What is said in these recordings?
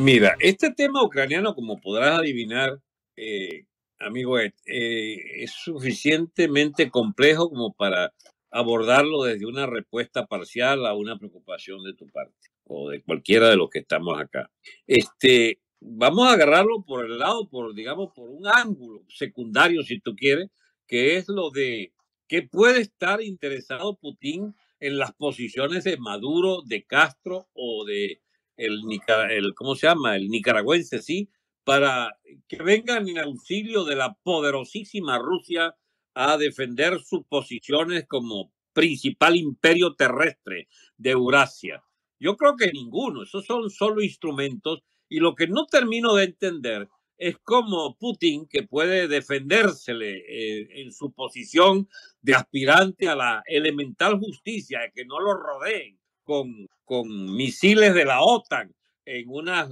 Mira, este tema ucraniano, como podrás adivinar, eh, amigo, Ed, eh, es suficientemente complejo como para abordarlo desde una respuesta parcial a una preocupación de tu parte o de cualquiera de los que estamos acá. Este, vamos a agarrarlo por el lado, por digamos, por un ángulo secundario, si tú quieres, que es lo de que puede estar interesado Putin en las posiciones de Maduro, de Castro o de el, ¿cómo se llama? El nicaragüense, sí, para que vengan en auxilio de la poderosísima Rusia a defender sus posiciones como principal imperio terrestre de Eurasia. Yo creo que ninguno, esos son solo instrumentos y lo que no termino de entender es cómo Putin, que puede defendérsele eh, en su posición de aspirante a la elemental justicia, que no lo rodeen con con misiles de la OTAN en, unas,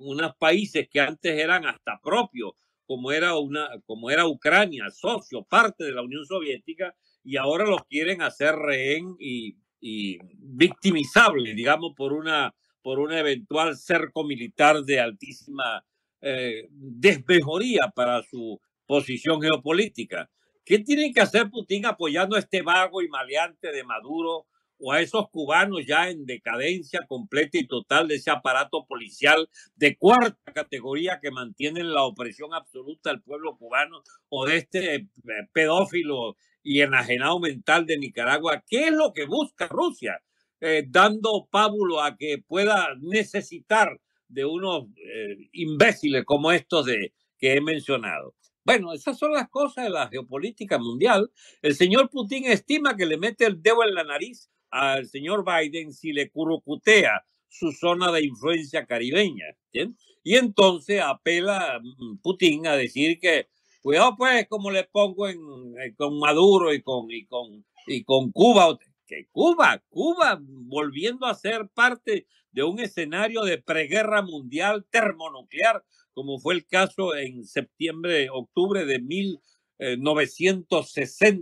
unos países que antes eran hasta propios, como era, una, como era Ucrania, socio, parte de la Unión Soviética, y ahora los quieren hacer rehén y, y victimizable, digamos, por una, por un eventual cerco militar de altísima eh, desmejoría para su posición geopolítica. ¿Qué tiene que hacer Putin apoyando a este vago y maleante de Maduro o a esos cubanos ya en decadencia completa y total de ese aparato policial de cuarta categoría que mantienen la opresión absoluta al pueblo cubano o de este eh, pedófilo y enajenado mental de Nicaragua. ¿Qué es lo que busca Rusia? Eh, dando pábulo a que pueda necesitar de unos eh, imbéciles como estos de, que he mencionado. Bueno, esas son las cosas de la geopolítica mundial. El señor Putin estima que le mete el dedo en la nariz al señor Biden si le curucutea su zona de influencia caribeña. Y entonces apela mm, Putin a decir que, cuidado pues, como le pongo eh, con Maduro y con, y con, y con Cuba, que Cuba, Cuba volviendo a ser parte de un escenario de preguerra mundial termonuclear, como fue el caso en septiembre, octubre de 1962,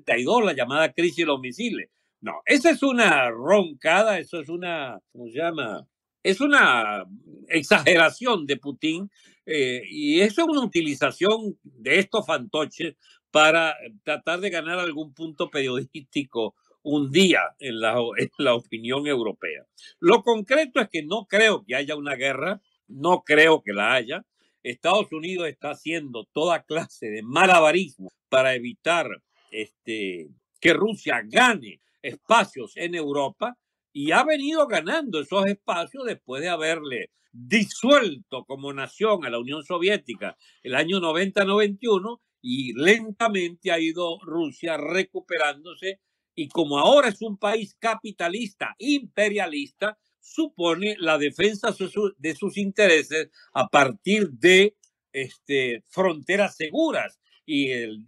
eh, la llamada crisis de los misiles. No, esa es una roncada, eso es una, se llama? Es una exageración de Putin eh, y eso es una utilización de estos fantoches para tratar de ganar algún punto periodístico un día en la, opinión europea. Lo concreto es que no creo que haya una guerra, no creo que la haya. Estados Unidos está haciendo toda clase de malabarismo para evitar este, que Rusia gane espacios en Europa y ha venido ganando esos espacios después de haberle disuelto como nación a la Unión Soviética el año 90-91 y lentamente ha ido Rusia recuperándose y como ahora es un país capitalista, imperialista, supone la defensa de sus intereses a partir de este, fronteras seguras y el,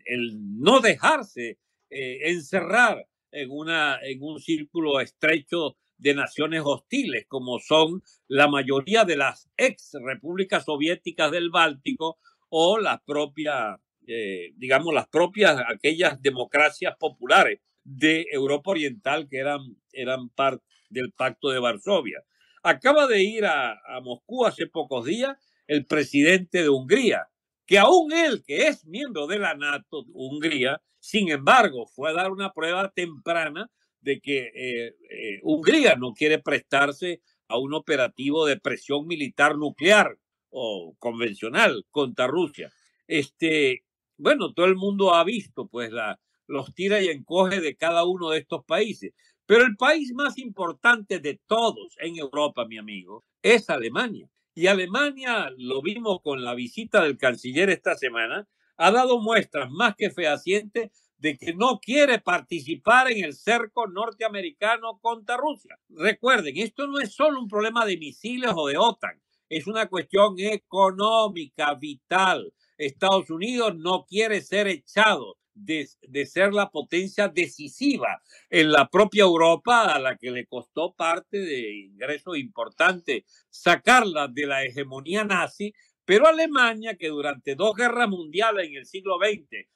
no dejarse eh, encerrar en, una, en un círculo estrecho de naciones hostiles, como son la mayoría de las ex repúblicas soviéticas del Báltico o las propias, eh, digamos, las propias, aquellas democracias populares de Europa Oriental que eran, eran parte del Pacto de Varsovia. Acaba de ir a, a Moscú hace pocos días el presidente de Hungría, que aún él, que es miembro de la NATO, Hungría, sin embargo, fue a dar una prueba temprana de que eh, eh, Hungría no quiere prestarse a un operativo de presión militar nuclear o convencional contra Rusia. Este, bueno, todo el mundo ha visto pues la, los tira y encoge de cada uno de estos países. Pero el país más importante de todos en Europa, mi amigo, es Alemania. Y Alemania, lo vimos con la visita del canciller esta semana, ha dado muestras más que fehacientes de que no quiere participar en el cerco norteamericano contra Rusia. Recuerden, esto no es solo un problema de misiles o de OTAN, es una cuestión económica vital. Estados Unidos no quiere ser echado de, ser la potencia decisiva en la propia Europa, a la que le costó parte de ingresos importantes sacarla de la hegemonía nazi pero Alemania, que durante dos guerras mundiales en el siglo XX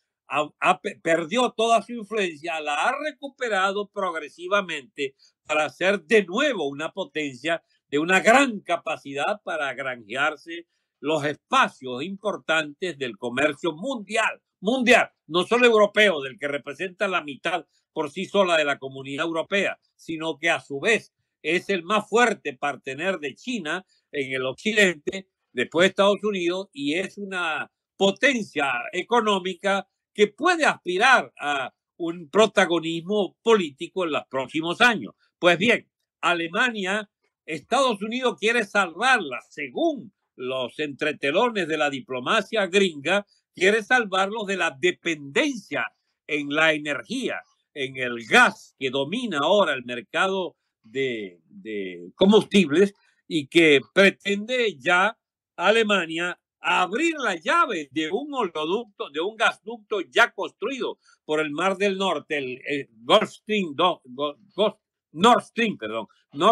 perdió toda su influencia, la ha recuperado progresivamente para ser de nuevo una potencia de una gran capacidad para granjearse los espacios importantes del comercio mundial, mundial, no solo europeo, del que representa la mitad por sí sola de la comunidad europea, sino que a su vez es el más fuerte partener de China en el occidente después de Estados Unidos y es una potencia económica que puede aspirar a un protagonismo político en los próximos años. Pues bien, Alemania, Estados Unidos quiere salvarla, según los entretelones de la diplomacia gringa, quiere salvarlos de la dependencia en la energía, en el gas que domina ahora el mercado de, de combustibles y que pretende ya Alemania abrir la llave de un oleoducto, gasducto ya construido por el Mar del Norte, el, Nord,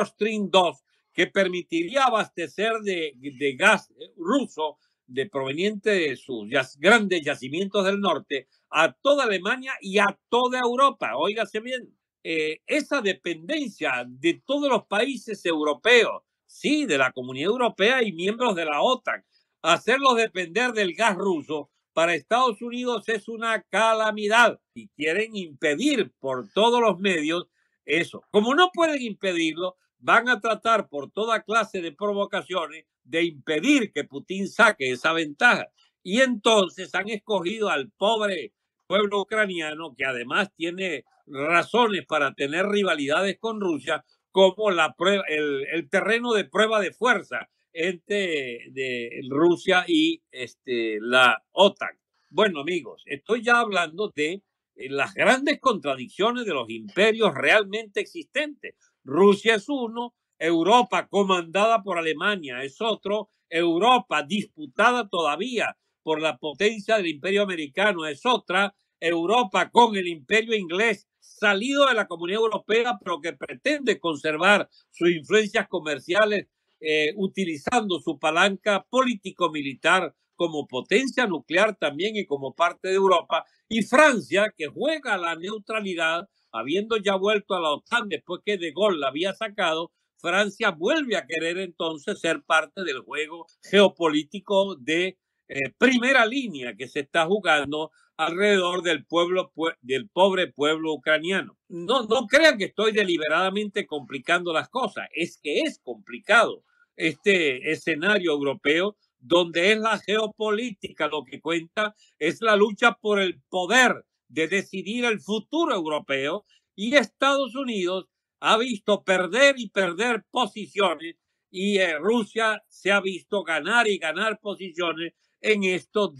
Stream 2, que permitiría abastecer de, gas ruso de proveniente de sus grandes yacimientos del norte a toda Alemania y a toda Europa. Óigase bien, eh, esa dependencia de todos los países europeos sí, de la Comunidad Europea y miembros de la OTAN. Hacerlos depender del gas ruso para Estados Unidos es una calamidad y quieren impedir por todos los medios eso. Como no pueden impedirlo, van a tratar por toda clase de provocaciones de impedir que Putin saque esa ventaja. Y entonces han escogido al pobre pueblo ucraniano, que además tiene razones para tener rivalidades con Rusia, como la el, terreno de prueba de fuerza entre de Rusia y este, la OTAN. Bueno, amigos, estoy ya hablando de eh, las grandes contradicciones de los imperios realmente existentes. Rusia es uno, Europa comandada por Alemania es otro, Europa disputada todavía por la potencia del imperio americano es otra, Europa con el imperio inglés salido de la Comunidad Europea, pero que pretende conservar sus influencias comerciales eh, utilizando su palanca político-militar como potencia nuclear también y como parte de Europa, y Francia, que juega la neutralidad, habiendo ya vuelto a la OTAN después que De Gaulle la había sacado, Francia vuelve a querer entonces ser parte del juego geopolítico de eh, primera línea que se está jugando alrededor del pueblo del pobre pueblo ucraniano. No, no crean que estoy deliberadamente complicando las cosas, es que es complicado este escenario europeo donde es la geopolítica lo que cuenta, es la lucha por el poder de decidir el futuro europeo y Estados Unidos ha visto perder y perder posiciones y eh, Rusia se ha visto ganar y ganar posiciones en esto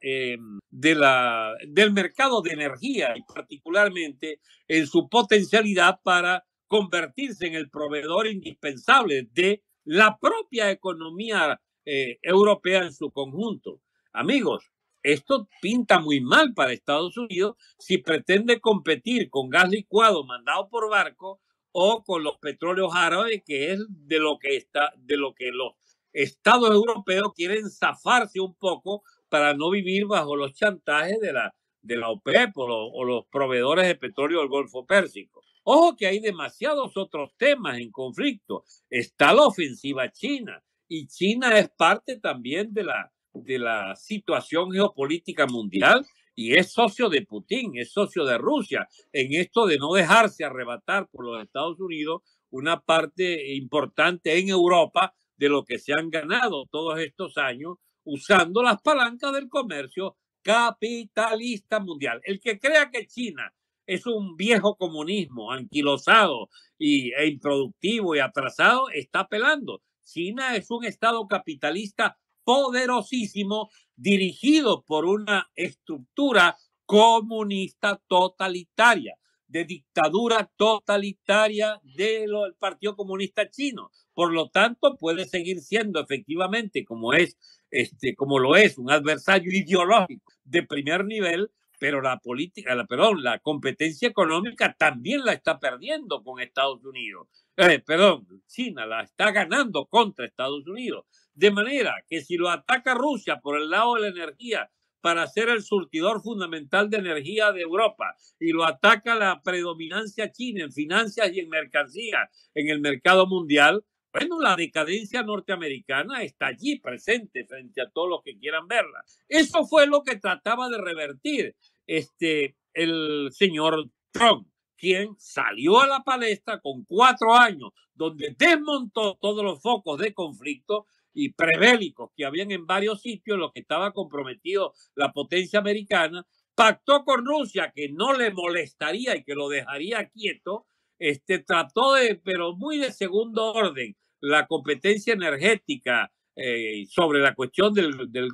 em, de la, del mercado de energía y particularmente en su potencialidad para convertirse en el proveedor indispensable de la propia economía eh, europea en su conjunto. Amigos, esto pinta muy mal para Estados Unidos si pretende competir con gas licuado mandado por barco o con los petróleos árabes, que es de lo que está, de lo que los estados europeos quieren zafarse un poco para no vivir bajo los chantajes de la, de la OPEP o, o los proveedores de petróleo del Golfo Pérsico. Ojo que hay demasiados otros temas en conflicto. Está la ofensiva china y China es parte también de la, de la situación geopolítica mundial y es socio de Putin, es socio de Rusia en esto de no dejarse arrebatar por los Estados Unidos una parte importante en Europa de lo que se han ganado todos estos años usando las palancas del comercio capitalista mundial. El que crea que China es un viejo comunismo anquilosado y, e improductivo y atrasado, está pelando. China es un Estado capitalista poderosísimo dirigido por una estructura comunista totalitaria, de dictadura totalitaria del Partido Comunista Chino, por lo tanto, puede seguir siendo efectivamente como es, este, como lo es, un adversario ideológico de primer nivel, pero la política, la, perdón, la competencia económica también la está perdiendo con Estados Unidos. Eh, perdón, China la está ganando contra Estados Unidos. De manera que si lo ataca Rusia por el lado de la energía para ser el surtidor fundamental de energía de Europa y lo ataca la predominancia china en finanzas y en mercancías en el mercado mundial, bueno, la decadencia norteamericana está allí presente frente a todos los que quieran verla. Eso fue lo que trataba de revertir este, el señor Trump, quien salió a la palestra con cuatro años, donde desmontó todos los focos de conflicto y prebélicos que habían en varios sitios, lo que estaba comprometido la potencia americana, pactó con Rusia que no le molestaría y que lo dejaría quieto, este, trató de, pero muy de segundo orden, la competencia energética eh, sobre la cuestión del, del,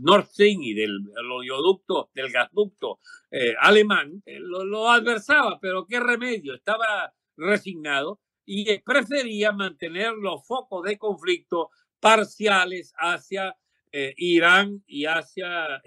Nord Stream y del oleoducto, del gasducto eh, alemán, eh, lo, lo, adversaba, pero qué remedio, estaba resignado y prefería mantener los focos de conflicto parciales hacia Irán y hacia,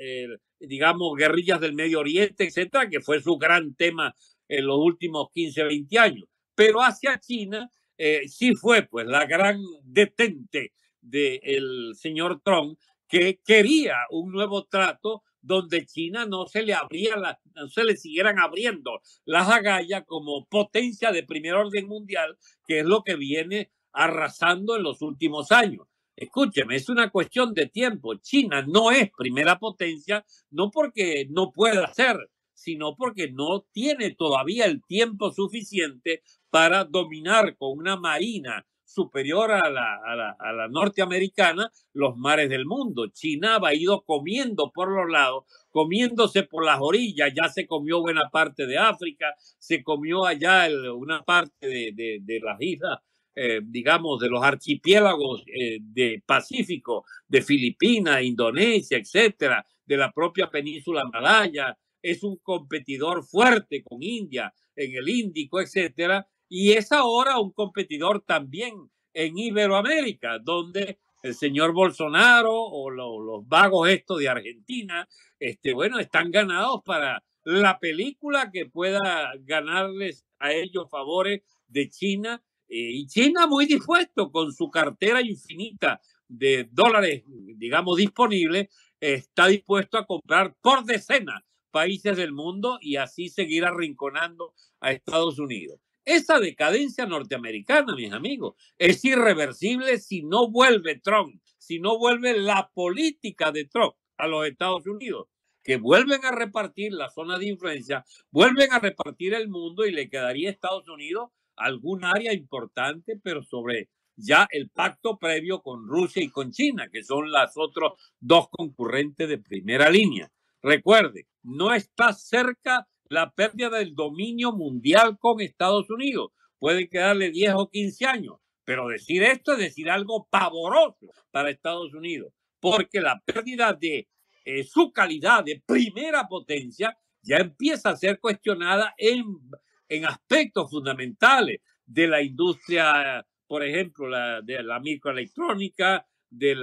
digamos, guerrillas del Medio Oriente, etcétera, que fue su gran tema en los últimos 15, 20 años. Pero hacia China eh, sí fue pues la gran detente del señor Trump que quería un nuevo trato donde China no se le abría la, no se le siguieran abriendo las agallas como potencia de primer orden mundial, que es lo que viene arrasando en los últimos años. Escúcheme, es una cuestión de tiempo. China no es primera potencia, no porque no pueda ser, sino porque no tiene todavía el tiempo suficiente para dominar con una marina superior a la, a la, norteamericana los mares del mundo. China ha ido comiendo por los lados, comiéndose por las orillas, ya se comió buena parte de África, se comió allá una parte de, las islas eh, digamos, de los archipiélagos eh, de Pacífico, de Filipinas, Indonesia, etcétera, de la propia península malaya, es un competidor fuerte con India en el Índico, etcétera, y es ahora un competidor también en Iberoamérica, donde el señor Bolsonaro o los vagos estos de Argentina, este, bueno, están ganados para la película que pueda ganarles a ellos favores de China. Eh, y China muy dispuesto con su cartera infinita de dólares, digamos, disponibles, está dispuesto a comprar por decenas países del mundo y así seguir arrinconando a Estados Unidos. Esa decadencia norteamericana, mis amigos, es irreversible si no vuelve Trump, si no vuelve la política de Trump a los Estados Unidos, que vuelven a repartir la zona de influencia, vuelven a repartir el mundo y le quedaría a Estados Unidos algún área importante, pero sobre ya el pacto previo con Rusia y con China, que son las otros dos concurrentes de primera línea. Recuerde, no está cerca la pérdida del dominio mundial con Estados Unidos. Puede quedarle 10 o 15 años, pero decir esto es decir algo pavoroso para Estados Unidos, porque la pérdida de eh, su calidad de primera potencia ya empieza a ser cuestionada en, aspectos fundamentales de la industria, por ejemplo, de la microelectrónica, de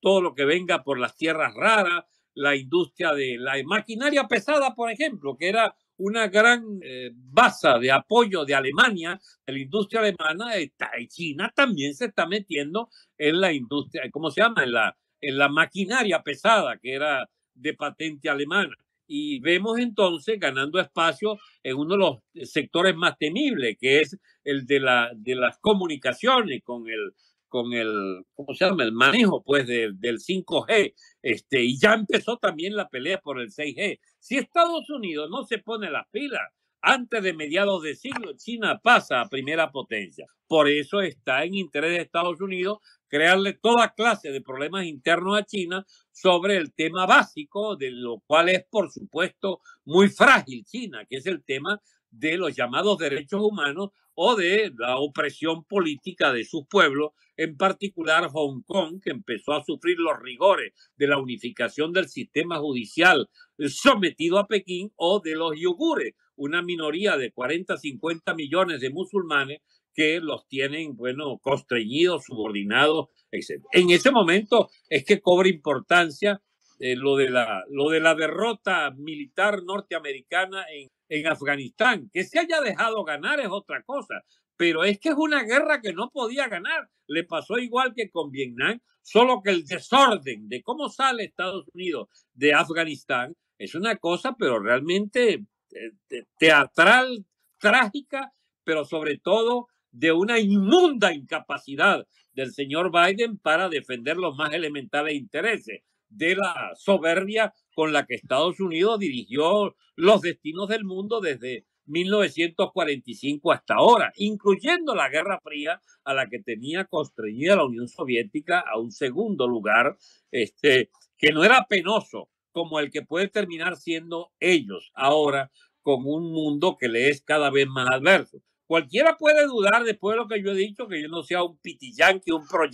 todo lo que venga por las tierras raras, la industria de la maquinaria pesada, por ejemplo, que era una gran eh, base de apoyo de Alemania, de la industria alemana, China también se está metiendo en la industria, ¿cómo se llama? En la, en la maquinaria pesada, que era de patente alemana. Y vemos entonces ganando espacio en uno de los sectores más temibles, que es el de, la, de las comunicaciones, con el, con el, ¿cómo se llama? El manejo, pues, del 5G. Este, y ya empezó también la pelea por el 6G. Si Estados Unidos no se pone las pilas, antes de mediados de siglo, China pasa a primera potencia. Por eso está en interés de Estados Unidos crearle toda clase de problemas internos a China sobre el tema básico, de lo cual es, por supuesto, muy frágil China, que es el tema de los llamados derechos humanos o de la opresión política de sus pueblos, en particular Hong Kong, que empezó a sufrir los rigores de la unificación del sistema judicial sometido a Pekín o de los yugures, una minoría de 40, 50 millones de musulmanes que los tienen, bueno, constreñidos, subordinados, etc. En ese momento es que cobra importancia eh, lo, de la, lo de la derrota militar norteamericana en, en Afganistán. Que se haya dejado ganar es otra cosa, pero es que es una guerra que no podía ganar. Le pasó igual que con Vietnam, solo que el desorden de cómo sale Estados Unidos de Afganistán es una cosa, pero realmente eh, teatral, trágica, pero sobre todo de una inmunda incapacidad del señor Biden para defender los más elementales intereses, de la soberbia con la que Estados Unidos dirigió los destinos del mundo desde 1945 hasta ahora, incluyendo la Guerra Fría, a la que tenía constreñida la Unión Soviética a un segundo lugar, este, que no era penoso como el que puede terminar siendo ellos ahora con un mundo que le es cada vez más adverso. Cualquiera puede dudar después de lo que yo he dicho que yo no sea un piti un pro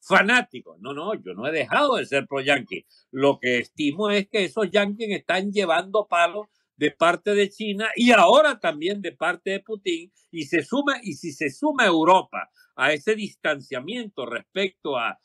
fanático. No, no, yo no he dejado de ser pro Lo que estimo es que esos yankees están llevando palos de parte de China y ahora también de parte de Putin y se suma y si se suma Europa a ese distanciamiento respecto a,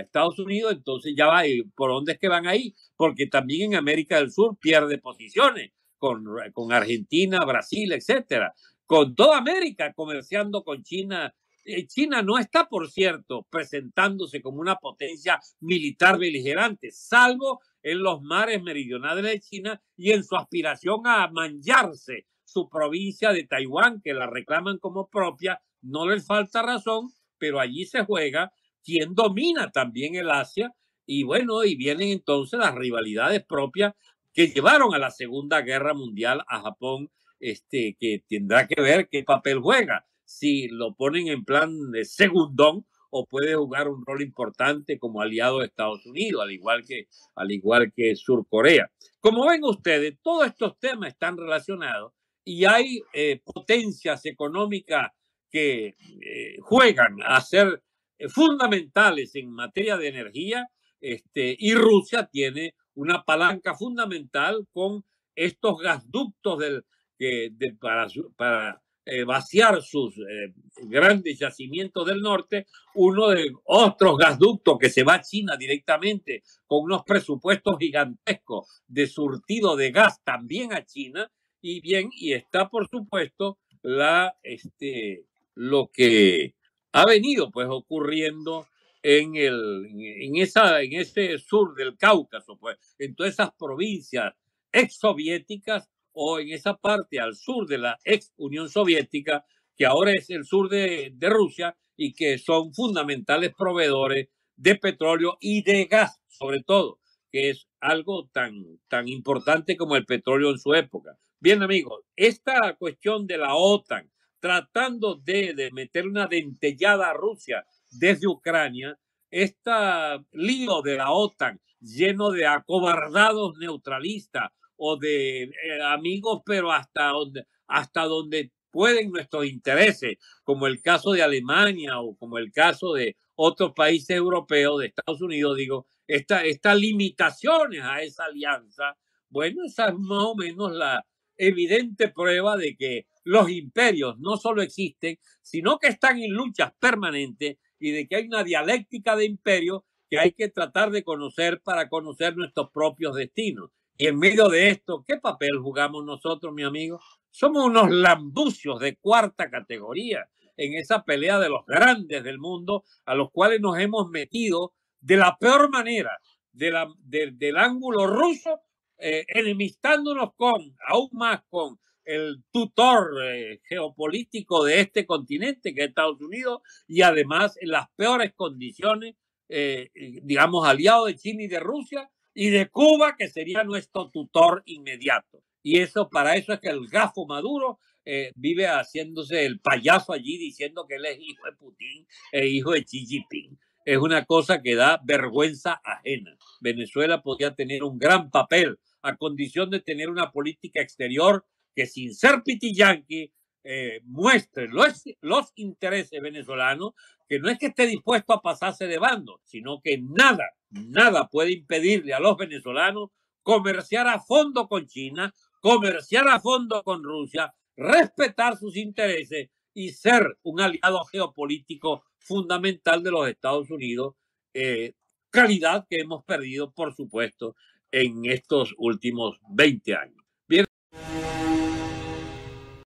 Estados Unidos, entonces ya va por dónde es que van ahí, porque también en América del Sur pierde posiciones con, con Argentina, Brasil, etcétera con toda América comerciando con China. Eh, China no está, por cierto, presentándose como una potencia militar beligerante, salvo en los mares meridionales de China y en su aspiración a manllarse su provincia de Taiwán, que la reclaman como propia, no les falta razón, pero allí se juega quien domina también el Asia y bueno, y vienen entonces las rivalidades propias que llevaron a la Segunda Guerra Mundial a Japón este, que tendrá que ver qué papel juega. Si lo ponen en plan de segundón o puede jugar un rol importante como aliado de Estados Unidos, al igual que, al igual que Sur Corea. Como ven ustedes, todos estos temas están relacionados y hay eh, potencias económicas que eh, juegan a ser eh, fundamentales en materia de energía este, y Rusia tiene una palanca fundamental con estos gasductos del, para, para eh, vaciar sus eh, grandes yacimientos del norte, uno de otros gasductos que se va a China directamente con unos presupuestos gigantescos de surtido de gas también a China, y bien, y está por supuesto la, este, lo que ha venido pues ocurriendo en, el, en, esa, en ese sur del Cáucaso, pues, en todas esas provincias exsoviéticas o en esa parte al sur de la ex Unión Soviética, que ahora es el sur de, Rusia y que son fundamentales proveedores de petróleo y de gas, sobre todo, que es algo tan, importante como el petróleo en su época. Bien, amigos, esta cuestión de la OTAN tratando de, de meter una dentellada a Rusia desde Ucrania, este lío de la OTAN lleno de acobardados neutralistas, o de eh, amigos, pero hasta donde, hasta donde pueden nuestros intereses, como el caso de Alemania o como el caso de otros países europeos, de Estados Unidos, digo, estas limitaciones a esa alianza, bueno, esa es más o menos la evidente prueba de que los imperios no solo existen, sino que están en luchas permanentes y de que hay una dialéctica de imperios que hay que tratar de conocer para conocer nuestros propios destinos. Y en medio de esto, ¿qué papel jugamos nosotros, mi amigo? Somos unos lambucios de cuarta categoría en esa pelea de los grandes del mundo a los cuales nos hemos metido de la peor manera, de del ángulo ruso, eh, enemistándonos con, aún más con el tutor eh, geopolítico de este continente, que es Estados Unidos, y además en las peores condiciones, eh, eh, digamos, aliados de China y de Rusia, y de Cuba, que sería nuestro tutor inmediato. Y eso, para eso es que el gafo Maduro eh, vive haciéndose el payaso allí diciendo que él es hijo de Putin e hijo de Xi Jinping. Es una cosa que da vergüenza ajena. Venezuela podría tener un gran papel a condición de tener una política exterior que sin ser pitiyanqui eh, muestre los, intereses venezolanos, que no es que esté dispuesto a pasarse de bando, sino que nada, nada puede impedirle a los venezolanos comerciar a fondo con China, comerciar a fondo con Rusia, respetar sus intereses y ser un aliado geopolítico fundamental de los Estados Unidos, eh, calidad que hemos perdido, por supuesto, en estos últimos 20 años.